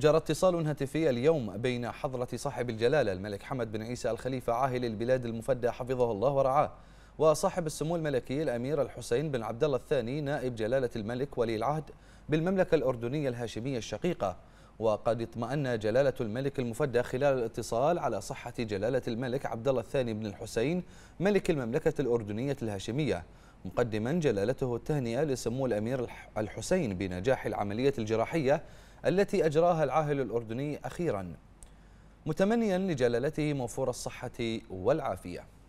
جرى اتصال هاتفي اليوم بين حضرة صاحب الجلالة الملك حمد بن عيسى الخليفة عاهل البلاد المفدى حفظه الله ورعاه وصاحب السمو الملكي الأمير الحسين بن عبد الله الثاني نائب جلالة الملك ولي العهد بالمملكة الأردنية الهاشمية الشقيقة وقد اطمأن جلالة الملك المفدى خلال الاتصال على صحة جلالة الملك عبد الله الثاني بن الحسين ملك المملكة الأردنية الهاشمية مقدما جلالته التهنئة لسمو الأمير الحسين بنجاح العملية الجراحية التي أجراها العاهل الأردني أخيرا متمنيا لجلالته موفور الصحة والعافية